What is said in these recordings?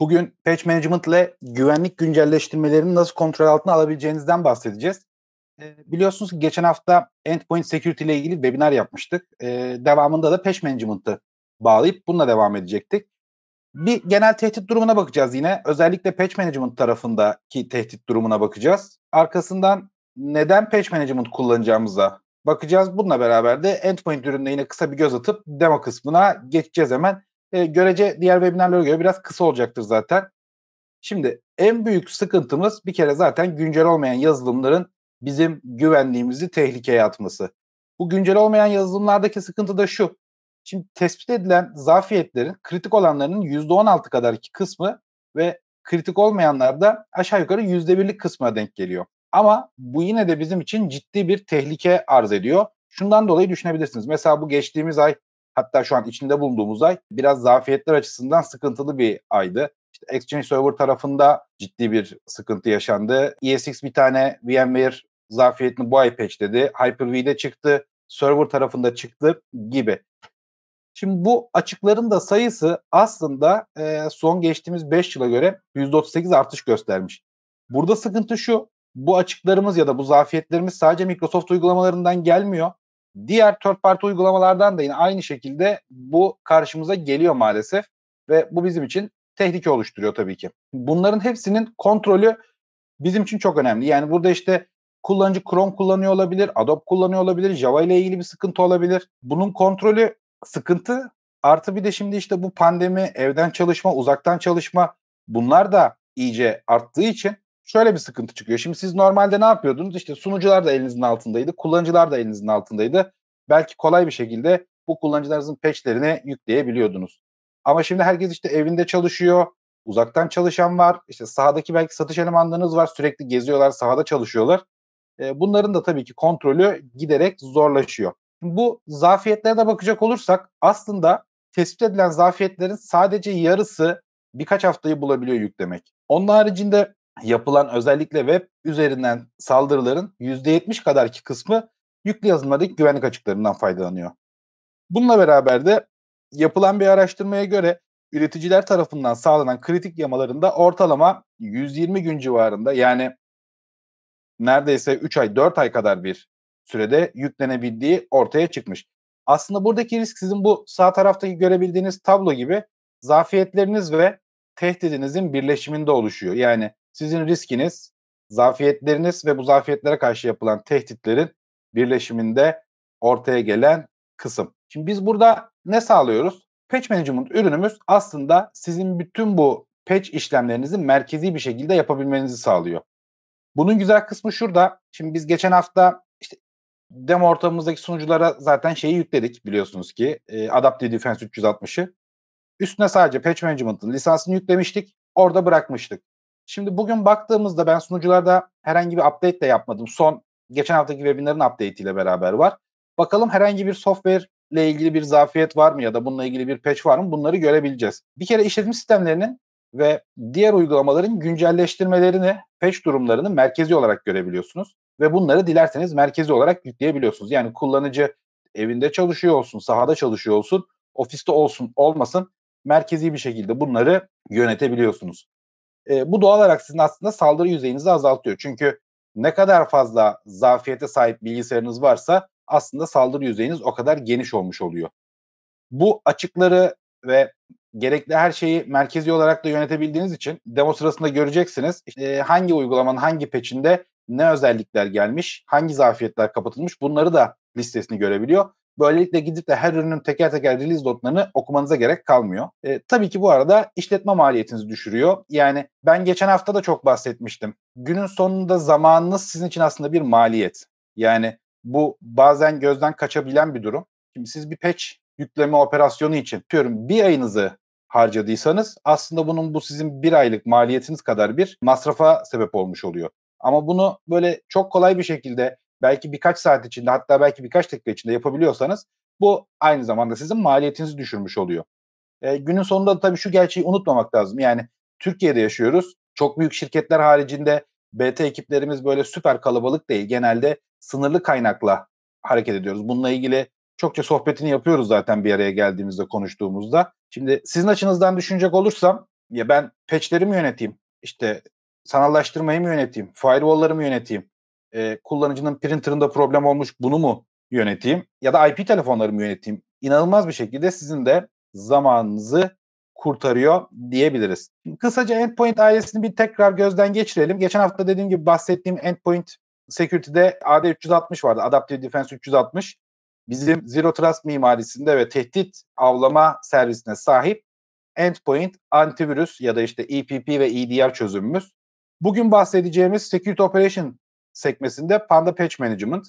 Bugün patch management ile güvenlik güncelleştirmelerini nasıl kontrol altına alabileceğinizden bahsedeceğiz. E, biliyorsunuz ki geçen hafta Endpoint Security ile ilgili webinar yapmıştık. E, devamında da patch management'ı bağlayıp bununla devam edecektik. Bir genel tehdit durumuna bakacağız yine. Özellikle patch management tarafındaki tehdit durumuna bakacağız. Arkasından neden patch management kullanacağımıza bakacağız. Bununla beraber de endpoint ürününe yine kısa bir göz atıp demo kısmına geçeceğiz hemen e, görece diğer webinarlara göre biraz kısa olacaktır zaten. Şimdi en büyük sıkıntımız bir kere zaten güncel olmayan yazılımların bizim güvenliğimizi tehlikeye atması. Bu güncel olmayan yazılımlardaki sıkıntı da şu. Şimdi tespit edilen zafiyetlerin kritik olanlarının %16 kadarki kısmı ve kritik olmayanlar da aşağı yukarı %1'lik kısmına denk geliyor. Ama bu yine de bizim için ciddi bir tehlike arz ediyor. Şundan dolayı düşünebilirsiniz. Mesela bu geçtiğimiz ay Hatta şu an içinde bulunduğumuz ay biraz zafiyetler açısından sıkıntılı bir aydı. İşte Exchange Server tarafında ciddi bir sıkıntı yaşandı. ESX bir tane VMware zafiyetini bu ay patchledi. Hyper-V'de çıktı. Server tarafında çıktı gibi. Şimdi bu açıkların da sayısı aslında e, son geçtiğimiz 5 yıla göre %38 artış göstermiş. Burada sıkıntı şu, bu açıklarımız ya da bu zafiyetlerimiz sadece Microsoft uygulamalarından gelmiyor. Diğer third parti uygulamalardan da yine aynı şekilde bu karşımıza geliyor maalesef ve bu bizim için tehlike oluşturuyor tabii ki. Bunların hepsinin kontrolü bizim için çok önemli. Yani burada işte kullanıcı Chrome kullanıyor olabilir, Adobe kullanıyor olabilir, Java ile ilgili bir sıkıntı olabilir. Bunun kontrolü sıkıntı. Artı bir de şimdi işte bu pandemi, evden çalışma, uzaktan çalışma bunlar da iyice arttığı için şöyle bir sıkıntı çıkıyor. Şimdi siz normalde ne yapıyordunuz? İşte sunucular da elinizin altındaydı, kullanıcılar da elinizin altındaydı. Belki kolay bir şekilde bu kullanıcılarınızın patchlerini yükleyebiliyordunuz. Ama şimdi herkes işte evinde çalışıyor, uzaktan çalışan var, işte sahadaki belki satış elemanlarınız var, sürekli geziyorlar, sahada çalışıyorlar. E, bunların da tabii ki kontrolü giderek zorlaşıyor. Bu zafiyetlere de bakacak olursak aslında tespit edilen zafiyetlerin sadece yarısı birkaç haftayı bulabiliyor yüklemek. Onun haricinde yapılan özellikle web üzerinden saldırıların %70 kadarki kısmı yüklü yazılımlardaki güvenlik açıklarından faydalanıyor. Bununla beraber de yapılan bir araştırmaya göre üreticiler tarafından sağlanan kritik yamalarında ortalama 120 gün civarında yani neredeyse 3 ay 4 ay kadar bir sürede yüklenebildiği ortaya çıkmış. Aslında buradaki risk sizin bu sağ taraftaki görebildiğiniz tablo gibi zafiyetleriniz ve tehditinizin birleşiminde oluşuyor. Yani sizin riskiniz, zafiyetleriniz ve bu zafiyetlere karşı yapılan tehditlerin birleşiminde ortaya gelen kısım. Şimdi biz burada ne sağlıyoruz? Patch Management ürünümüz aslında sizin bütün bu patch işlemlerinizi merkezi bir şekilde yapabilmenizi sağlıyor. Bunun güzel kısmı şurada. Şimdi biz geçen hafta işte demo ortamımızdaki sunuculara zaten şeyi yükledik biliyorsunuz ki e, Adaptive Defense 360'ı. Üstüne sadece Patch Management'ın lisansını yüklemiştik. Orada bırakmıştık. Şimdi bugün baktığımızda ben sunucularda herhangi bir update de yapmadım. Son geçen haftaki webinarın update ile beraber var. Bakalım herhangi bir software ile ilgili bir zafiyet var mı ya da bununla ilgili bir patch var mı bunları görebileceğiz. Bir kere işletim sistemlerinin ve diğer uygulamaların güncelleştirmelerini, patch durumlarını merkezi olarak görebiliyorsunuz ve bunları dilerseniz merkezi olarak yükleyebiliyorsunuz. Yani kullanıcı evinde çalışıyor olsun, sahada çalışıyor olsun, ofiste olsun, olmasın merkezi bir şekilde bunları yönetebiliyorsunuz. E, bu doğal olarak sizin aslında saldırı yüzeyinizi azaltıyor. Çünkü ne kadar fazla zafiyete sahip bilgisayarınız varsa aslında saldırı yüzeyiniz o kadar geniş olmuş oluyor. Bu açıkları ve gerekli her şeyi merkezi olarak da yönetebildiğiniz için demo sırasında göreceksiniz işte hangi uygulamanın hangi peçinde ne özellikler gelmiş, hangi zafiyetler kapatılmış bunları da listesini görebiliyor. Böylelikle gidip de her ürünün teker teker release notlarını okumanıza gerek kalmıyor. E, tabii ki bu arada işletme maliyetinizi düşürüyor. Yani ben geçen hafta da çok bahsetmiştim. Günün sonunda zamanınız sizin için aslında bir maliyet. Yani bu bazen gözden kaçabilen bir durum. Şimdi siz bir patch yükleme operasyonu için diyorum bir ayınızı harcadıysanız aslında bunun bu sizin bir aylık maliyetiniz kadar bir masrafa sebep olmuş oluyor. Ama bunu böyle çok kolay bir şekilde belki birkaç saat içinde hatta belki birkaç dakika içinde yapabiliyorsanız bu aynı zamanda sizin maliyetinizi düşürmüş oluyor. E, günün sonunda da tabii şu gerçeği unutmamak lazım. Yani Türkiye'de yaşıyoruz. Çok büyük şirketler haricinde BT ekiplerimiz böyle süper kalabalık değil. Genelde sınırlı kaynakla hareket ediyoruz. Bununla ilgili çokça sohbetini yapıyoruz zaten bir araya geldiğimizde konuştuğumuzda. Şimdi sizin açınızdan düşünecek olursam ya ben patchleri mi yöneteyim? İşte sanallaştırmayı mı yöneteyim? Firewall'ları mı yöneteyim? e, kullanıcının printer'ında problem olmuş bunu mu yöneteyim ya da IP telefonlarımı yöneteyim. inanılmaz bir şekilde sizin de zamanınızı kurtarıyor diyebiliriz. Kısaca endpoint ailesini bir tekrar gözden geçirelim. Geçen hafta dediğim gibi bahsettiğim endpoint security'de AD360 vardı. Adaptive Defense 360. Bizim Zero Trust mimarisinde ve tehdit avlama servisine sahip endpoint antivirüs ya da işte EPP ve EDR çözümümüz. Bugün bahsedeceğimiz Security Operation sekmesinde Panda Patch Management.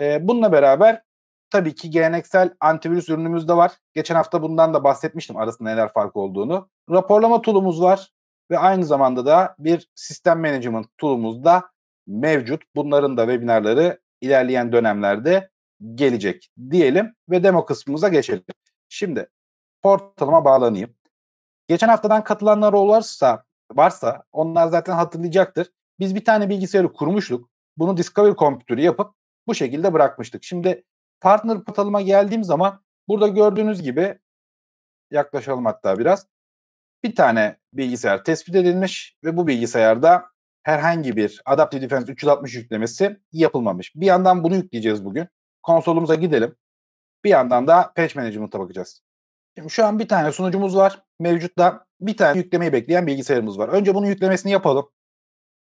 E, bununla beraber tabii ki geleneksel antivirüs ürünümüz de var. Geçen hafta bundan da bahsetmiştim arasında neler fark olduğunu. Raporlama tool'umuz var ve aynı zamanda da bir sistem management tool'umuz da mevcut. Bunların da webinarları ilerleyen dönemlerde gelecek diyelim ve demo kısmımıza geçelim. Şimdi portalıma bağlanayım. Geçen haftadan katılanlar olursa varsa onlar zaten hatırlayacaktır. Biz bir tane bilgisayarı kurmuştuk. Bunu Discovery Computer'ı yapıp bu şekilde bırakmıştık. Şimdi partner portalıma geldiğim zaman burada gördüğünüz gibi yaklaşalım hatta biraz. Bir tane bilgisayar tespit edilmiş ve bu bilgisayarda herhangi bir Adaptive Defense 360 yüklemesi yapılmamış. Bir yandan bunu yükleyeceğiz bugün. Konsolumuza gidelim. Bir yandan da Patch Management'a bakacağız. Şimdi şu an bir tane sunucumuz var. Mevcutta bir tane yüklemeyi bekleyen bilgisayarımız var. Önce bunun yüklemesini yapalım.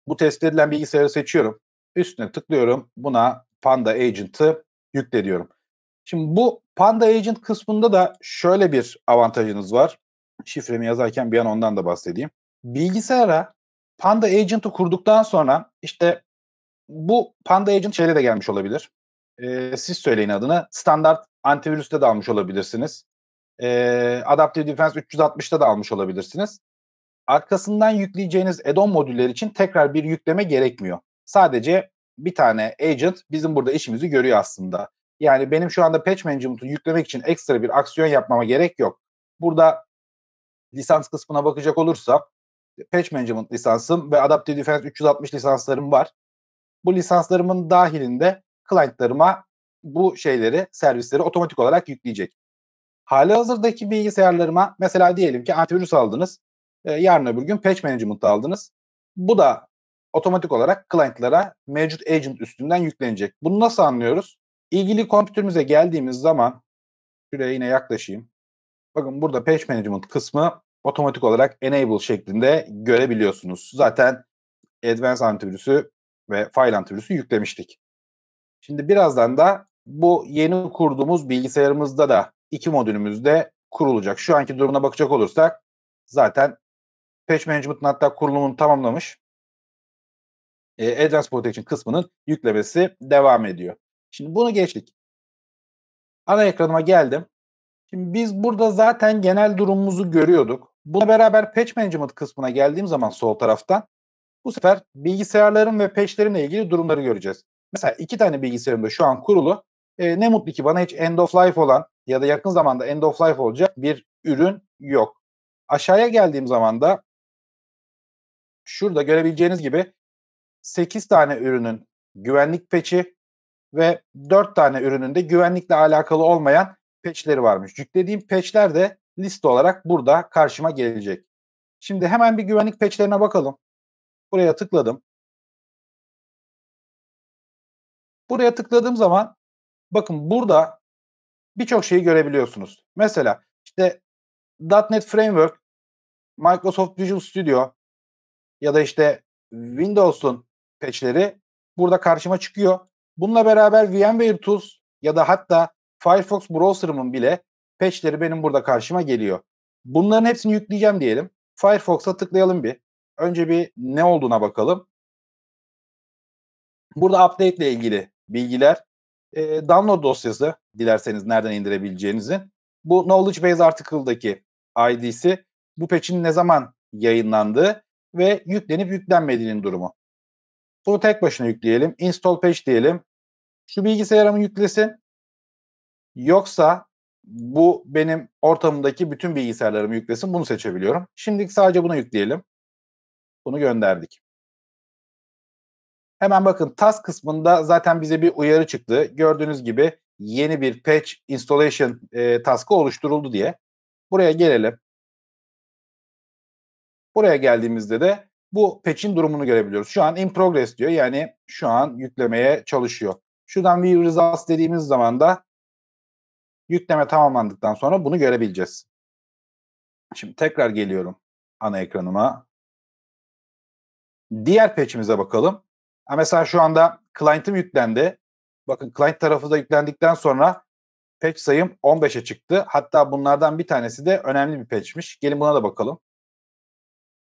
Bu test edilen bilgisayarı seçiyorum. Üstüne tıklıyorum. Buna Panda Agent'ı yükle diyorum. Şimdi bu Panda Agent kısmında da şöyle bir avantajınız var. Şifremi yazarken bir an ondan da bahsedeyim. Bilgisayara Panda Agent'ı kurduktan sonra işte bu Panda Agent şeyle de gelmiş olabilir. Ee, siz söyleyin adını. Standart antivirüste de almış olabilirsiniz. Ee, Adaptive Defense 360'da da almış olabilirsiniz arkasından yükleyeceğiniz add-on modüller için tekrar bir yükleme gerekmiyor. Sadece bir tane agent bizim burada işimizi görüyor aslında. Yani benim şu anda patch management'ı yüklemek için ekstra bir aksiyon yapmama gerek yok. Burada lisans kısmına bakacak olursam patch management lisansım ve Adaptive Defense 360 lisanslarım var. Bu lisanslarımın dahilinde clientlarıma bu şeyleri, servisleri otomatik olarak yükleyecek. Hali hazırdaki bilgisayarlarıma mesela diyelim ki antivirüs aldınız. Ee, yarın öbür gün patch management'ı aldınız. Bu da otomatik olarak client'lara mevcut agent üstünden yüklenecek. Bunu nasıl anlıyoruz? İlgili kompütürümüze geldiğimiz zaman şuraya yine yaklaşayım. Bakın burada patch management kısmı otomatik olarak enable şeklinde görebiliyorsunuz. Zaten advanced antivirüsü ve file antivirüsü yüklemiştik. Şimdi birazdan da bu yeni kurduğumuz bilgisayarımızda da iki modülümüzde kurulacak. Şu anki durumuna bakacak olursak zaten Patch Management'ın hatta kurulumunu tamamlamış. E, Advanced Protection kısmının yüklemesi devam ediyor. Şimdi bunu geçtik. Ana ekranıma geldim. Şimdi biz burada zaten genel durumumuzu görüyorduk. Buna beraber patch management kısmına geldiğim zaman sol taraftan bu sefer bilgisayarların ve patchlerimle ilgili durumları göreceğiz. Mesela iki tane bilgisayarım da şu an kurulu. E, ne mutlu ki bana hiç end of life olan ya da yakın zamanda end of life olacak bir ürün yok. Aşağıya geldiğim zaman da şurada görebileceğiniz gibi 8 tane ürünün güvenlik peçi ve 4 tane ürünün de güvenlikle alakalı olmayan peçleri varmış. Yüklediğim peçler de liste olarak burada karşıma gelecek. Şimdi hemen bir güvenlik peçlerine bakalım. Buraya tıkladım. Buraya tıkladığım zaman bakın burada birçok şeyi görebiliyorsunuz. Mesela işte .NET Framework, Microsoft Visual Studio, ya da işte Windows'un patchleri burada karşıma çıkıyor. Bununla beraber VMware Tools ya da hatta Firefox browser'ımın bile patchleri benim burada karşıma geliyor. Bunların hepsini yükleyeceğim diyelim. Firefox'a tıklayalım bir. Önce bir ne olduğuna bakalım. Burada update ile ilgili bilgiler, e, download dosyası dilerseniz nereden indirebileceğinizin. Bu Knowledge Base Article'daki ID'si bu patch'in ne zaman yayınlandığı ve yüklenip yüklenmediğinin durumu. Bunu tek başına yükleyelim. Install page diyelim. Şu bilgisayarımı yüklesin. Yoksa bu benim ortamımdaki bütün bilgisayarlarımı yüklesin. Bunu seçebiliyorum. Şimdilik sadece bunu yükleyelim. Bunu gönderdik. Hemen bakın task kısmında zaten bize bir uyarı çıktı. Gördüğünüz gibi yeni bir patch installation e, task'ı oluşturuldu diye. Buraya gelelim. Buraya geldiğimizde de bu patch'in durumunu görebiliyoruz. Şu an in progress diyor. Yani şu an yüklemeye çalışıyor. Şuradan view results dediğimiz zaman da yükleme tamamlandıktan sonra bunu görebileceğiz. Şimdi tekrar geliyorum ana ekranıma. Diğer patch'imize bakalım. Ha mesela şu anda client'im yüklendi. Bakın client tarafı da yüklendikten sonra patch sayım 15'e çıktı. Hatta bunlardan bir tanesi de önemli bir patch'miş. Gelin buna da bakalım.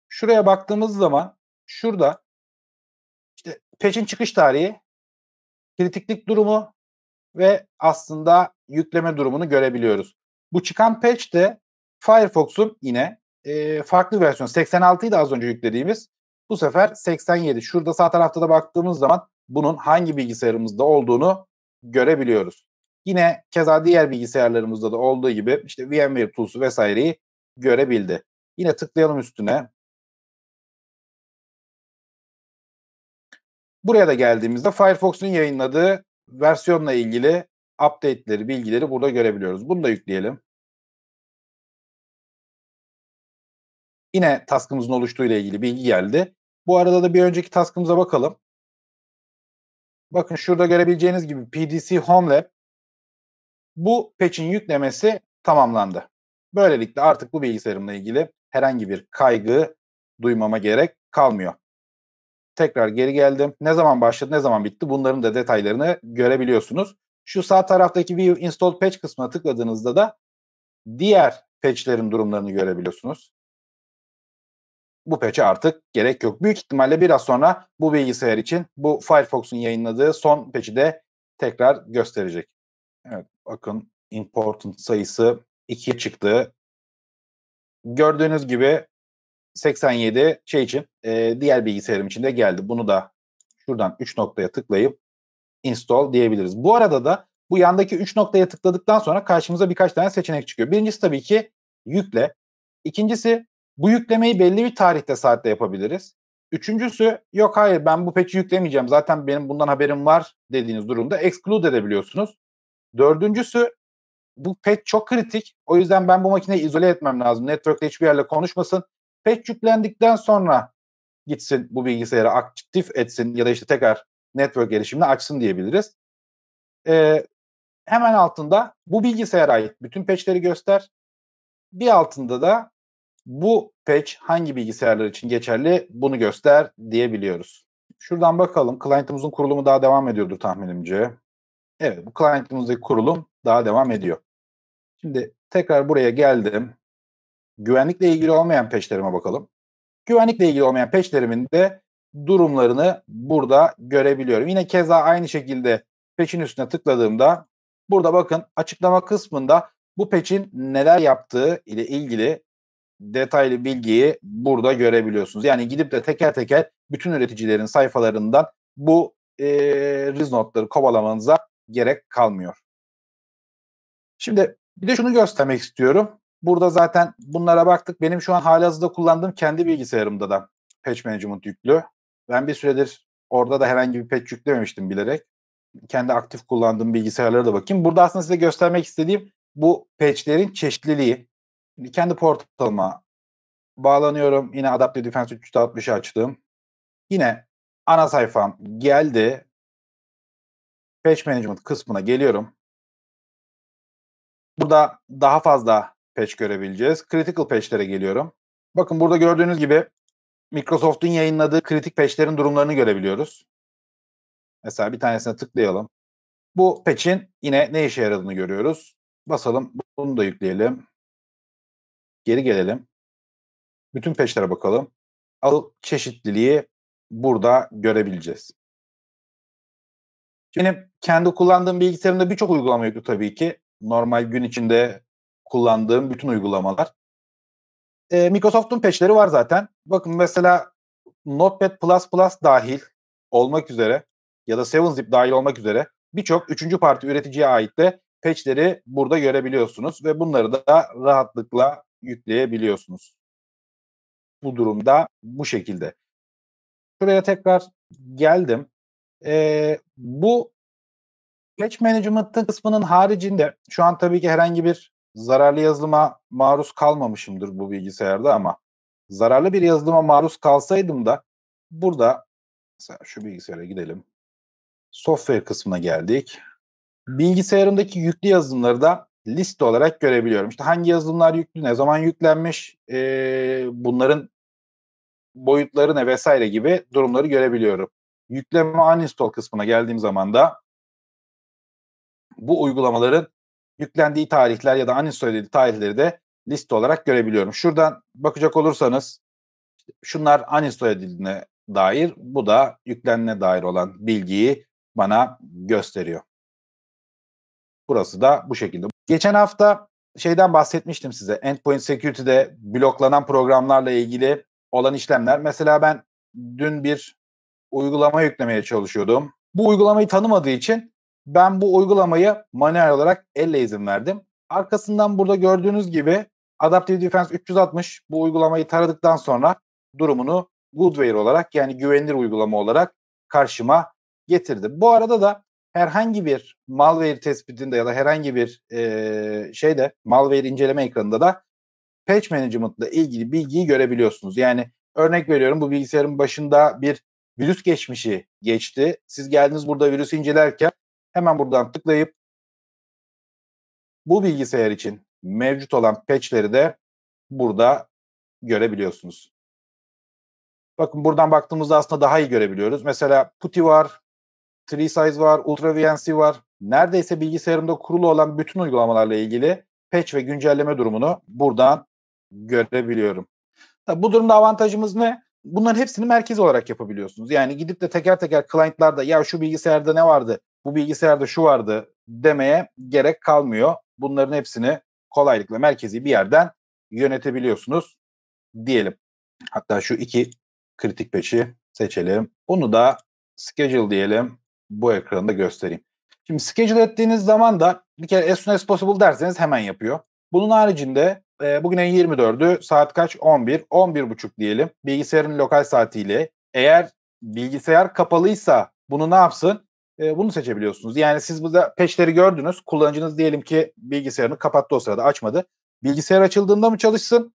Şuraya baktığımız zaman şurada işte peşin çıkış tarihi, kritiklik durumu ve aslında yükleme durumunu görebiliyoruz. Bu çıkan patch de Firefox'un yine e, farklı versiyonu. 86'yı da az önce yüklediğimiz. Bu sefer 87. Şurada sağ tarafta da baktığımız zaman bunun hangi bilgisayarımızda olduğunu görebiliyoruz. Yine keza diğer bilgisayarlarımızda da olduğu gibi işte VMware Tools'u vesaireyi görebildi. Yine tıklayalım üstüne. Buraya da geldiğimizde Firefox'un yayınladığı versiyonla ilgili update'leri, bilgileri burada görebiliyoruz. Bunu da yükleyelim. Yine task'ımızın oluştuğu ile ilgili bilgi geldi. Bu arada da bir önceki task'ımıza bakalım. Bakın şurada görebileceğiniz gibi PDC HomeLab bu patch'in yüklemesi tamamlandı. Böylelikle artık bu bilgisayarımla ilgili herhangi bir kaygı duymama gerek kalmıyor tekrar geri geldim. Ne zaman başladı, ne zaman bitti bunların da detaylarını görebiliyorsunuz. Şu sağ taraftaki View Installed Patch kısmına tıkladığınızda da diğer patchlerin durumlarını görebiliyorsunuz. Bu patch'e artık gerek yok. Büyük ihtimalle biraz sonra bu bilgisayar için bu Firefox'un yayınladığı son patch'i de tekrar gösterecek. Evet bakın important sayısı 2 çıktı. Gördüğünüz gibi 87 şey için e, diğer bilgisayarım için de geldi. Bunu da şuradan 3 noktaya tıklayıp install diyebiliriz. Bu arada da bu yandaki 3 noktaya tıkladıktan sonra karşımıza birkaç tane seçenek çıkıyor. Birincisi tabii ki yükle. İkincisi bu yüklemeyi belli bir tarihte saatte yapabiliriz. Üçüncüsü yok hayır ben bu patch'i yüklemeyeceğim zaten benim bundan haberim var dediğiniz durumda exclude edebiliyorsunuz. Dördüncüsü bu pet çok kritik o yüzden ben bu makineyi izole etmem lazım. Network'te hiçbir yerle konuşmasın patch yüklendikten sonra gitsin bu bilgisayarı aktif etsin ya da işte tekrar network erişimini açsın diyebiliriz. Ee, hemen altında bu bilgisayara ait bütün patchleri göster. Bir altında da bu patch hangi bilgisayarlar için geçerli bunu göster diyebiliyoruz. Şuradan bakalım. Client'ımızın kurulumu daha devam ediyordur tahminimce. Evet bu client'ımızdaki kurulum daha devam ediyor. Şimdi tekrar buraya geldim güvenlikle ilgili olmayan peşlerime bakalım. Güvenlikle ilgili olmayan peşlerimin de durumlarını burada görebiliyorum. Yine keza aynı şekilde peçin üstüne tıkladığımda burada bakın açıklama kısmında bu peçin neler yaptığı ile ilgili detaylı bilgiyi burada görebiliyorsunuz. Yani gidip de teker teker bütün üreticilerin sayfalarından bu e, riz notları kovalamanıza gerek kalmıyor. Şimdi bir de şunu göstermek istiyorum. Burada zaten bunlara baktık. Benim şu an halihazırda kullandığım kendi bilgisayarımda da patch management yüklü. Ben bir süredir orada da herhangi bir patch yüklememiştim bilerek. Kendi aktif kullandığım bilgisayarlara da bakayım. Burada aslında size göstermek istediğim bu patchlerin çeşitliliği. Kendi portalıma bağlanıyorum. Yine Adaptive Defense 360'ı açtım. Yine ana sayfam geldi. Patch Management kısmına geliyorum. Burada daha fazla patch görebileceğiz. Critical patch'lere geliyorum. Bakın burada gördüğünüz gibi Microsoft'un yayınladığı kritik patch'lerin durumlarını görebiliyoruz. Mesela bir tanesine tıklayalım. Bu patch'in yine ne işe yaradığını görüyoruz. Basalım. Bunu da yükleyelim. Geri gelelim. Bütün patch'lere bakalım. Al çeşitliliği burada görebileceğiz. Benim kendi kullandığım bilgisayarımda birçok uygulama yüklü tabii ki. Normal gün içinde kullandığım bütün uygulamalar. E, Microsoft'un peçleri var zaten. Bakın mesela Notepad++ dahil olmak üzere ya da 7-Zip dahil olmak üzere birçok üçüncü parti üreticiye ait de patchleri burada görebiliyorsunuz ve bunları da rahatlıkla yükleyebiliyorsunuz. Bu durumda bu şekilde. Şuraya tekrar geldim. Ee, bu patch management'ın kısmının haricinde şu an tabii ki herhangi bir zararlı yazılıma maruz kalmamışımdır bu bilgisayarda ama zararlı bir yazılıma maruz kalsaydım da burada mesela şu bilgisayara gidelim. Software kısmına geldik. Bilgisayarımdaki yüklü yazılımları da liste olarak görebiliyorum. İşte hangi yazılımlar yüklü, ne zaman yüklenmiş, ee, bunların boyutları ne vesaire gibi durumları görebiliyorum. Yükleme uninstall kısmına geldiğim zaman da bu uygulamaların yüklendiği tarihler ya da anın söylediği tarihleri de liste olarak görebiliyorum. Şuradan bakacak olursanız şunlar uninstall edildiğine dair bu da yüklenene dair olan bilgiyi bana gösteriyor. Burası da bu şekilde. Geçen hafta şeyden bahsetmiştim size. Endpoint Security'de bloklanan programlarla ilgili olan işlemler. Mesela ben dün bir uygulama yüklemeye çalışıyordum. Bu uygulamayı tanımadığı için ben bu uygulamayı manuel olarak elle izin verdim. Arkasından burada gördüğünüz gibi Adaptive Defense 360 bu uygulamayı taradıktan sonra durumunu Goodware olarak yani güvenilir uygulama olarak karşıma getirdi. Bu arada da herhangi bir malware tespitinde ya da herhangi bir e, şeyde malware inceleme ekranında da patch management ile ilgili bilgiyi görebiliyorsunuz. Yani örnek veriyorum bu bilgisayarın başında bir virüs geçmişi geçti. Siz geldiniz burada virüsü incelerken Hemen buradan tıklayıp bu bilgisayar için mevcut olan patch'leri de burada görebiliyorsunuz. Bakın buradan baktığımızda aslında daha iyi görebiliyoruz. Mesela Putty var, Size var, Ultra VNC var. Neredeyse bilgisayarımda kurulu olan bütün uygulamalarla ilgili patch ve güncelleme durumunu buradan görebiliyorum. Tabii bu durumda avantajımız ne? Bunların hepsini merkez olarak yapabiliyorsunuz. Yani gidip de teker teker client'larda ya şu bilgisayarda ne vardı? bu bilgisayarda şu vardı demeye gerek kalmıyor. Bunların hepsini kolaylıkla merkezi bir yerden yönetebiliyorsunuz diyelim. Hatta şu iki kritik peşi seçelim. Bunu da schedule diyelim. Bu ekranda göstereyim. Şimdi schedule ettiğiniz zaman da bir kere as soon as possible derseniz hemen yapıyor. Bunun haricinde e, bugün en 24'ü saat kaç? 11. 11.30 diyelim. Bilgisayarın lokal saatiyle. Eğer bilgisayar kapalıysa bunu ne yapsın? e, bunu seçebiliyorsunuz. Yani siz burada peşleri gördünüz. Kullanıcınız diyelim ki bilgisayarını kapattı o sırada açmadı. Bilgisayar açıldığında mı çalışsın?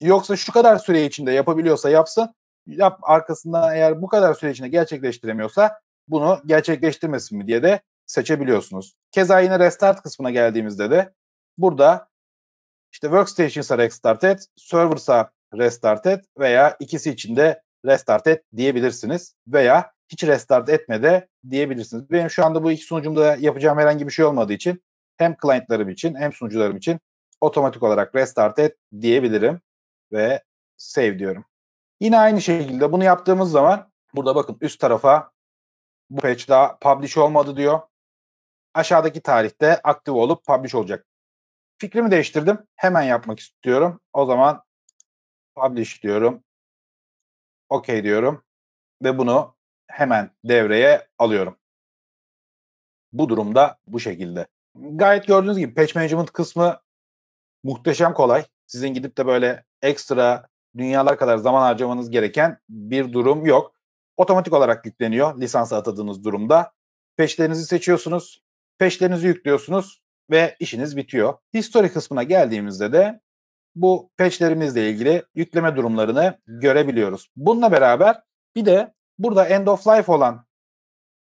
Yoksa şu kadar süre içinde yapabiliyorsa yapsın. Yap arkasından eğer bu kadar süre içinde gerçekleştiremiyorsa bunu gerçekleştirmesin mi diye de seçebiliyorsunuz. Keza yine restart kısmına geldiğimizde de burada işte workstation'sa restart et, server'sa restart et veya ikisi içinde restart et diyebilirsiniz. Veya hiç restart etme de diyebilirsiniz. Benim şu anda bu iki sunucumda yapacağım herhangi bir şey olmadığı için hem clientlarım için hem sunucularım için otomatik olarak restart et diyebilirim ve save diyorum. Yine aynı şekilde bunu yaptığımız zaman burada bakın üst tarafa bu patch daha publish olmadı diyor. Aşağıdaki tarihte aktif olup publish olacak. Fikrimi değiştirdim. Hemen yapmak istiyorum. O zaman publish diyorum. OK diyorum. Ve bunu hemen devreye alıyorum. Bu durumda bu şekilde. Gayet gördüğünüz gibi patch management kısmı muhteşem kolay. Sizin gidip de böyle ekstra dünyalar kadar zaman harcamanız gereken bir durum yok. Otomatik olarak yükleniyor lisansa atadığınız durumda. Peşlerinizi seçiyorsunuz, peşlerinizi yüklüyorsunuz ve işiniz bitiyor. History kısmına geldiğimizde de bu peşlerimizle ilgili yükleme durumlarını görebiliyoruz. Bununla beraber bir de Burada end of life olan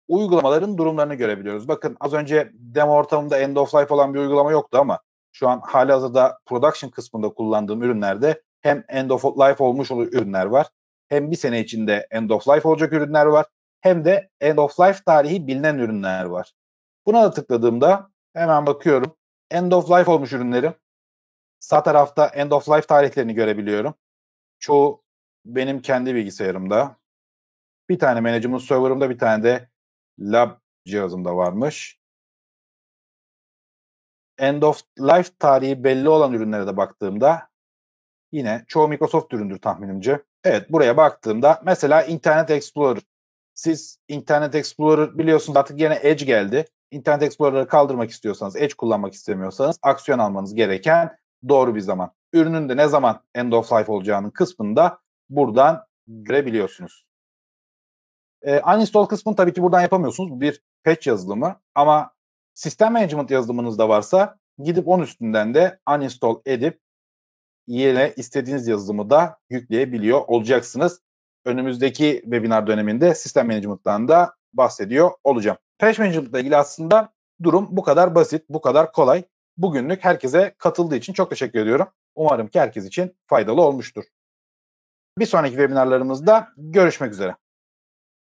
uygulamaların durumlarını görebiliyoruz. Bakın az önce demo ortamında end of life olan bir uygulama yoktu ama şu an hali hazırda production kısmında kullandığım ürünlerde hem end of life olmuş ürünler var. Hem bir sene içinde end of life olacak ürünler var. Hem de end of life tarihi bilinen ürünler var. Buna da tıkladığımda hemen bakıyorum. End of life olmuş ürünlerim. Sağ tarafta end of life tarihlerini görebiliyorum. Çoğu benim kendi bilgisayarımda. Bir tane management server'ımda bir tane de lab cihazımda varmış. End of life tarihi belli olan ürünlere de baktığımda yine çoğu Microsoft üründür tahminimce. Evet buraya baktığımda mesela Internet Explorer. Siz Internet Explorer biliyorsunuz artık yine Edge geldi. Internet Explorer'ı kaldırmak istiyorsanız, Edge kullanmak istemiyorsanız aksiyon almanız gereken doğru bir zaman. Ürünün de ne zaman end of life olacağının kısmında buradan görebiliyorsunuz. E, uninstall kısmını tabii ki buradan yapamıyorsunuz. Bir patch yazılımı ama sistem management yazılımınız da varsa gidip onun üstünden de uninstall edip yine istediğiniz yazılımı da yükleyebiliyor olacaksınız. Önümüzdeki webinar döneminde sistem management'tan da bahsediyor olacağım. Patch management ile ilgili aslında durum bu kadar basit, bu kadar kolay. Bugünlük herkese katıldığı için çok teşekkür ediyorum. Umarım ki herkes için faydalı olmuştur. Bir sonraki webinarlarımızda görüşmek üzere.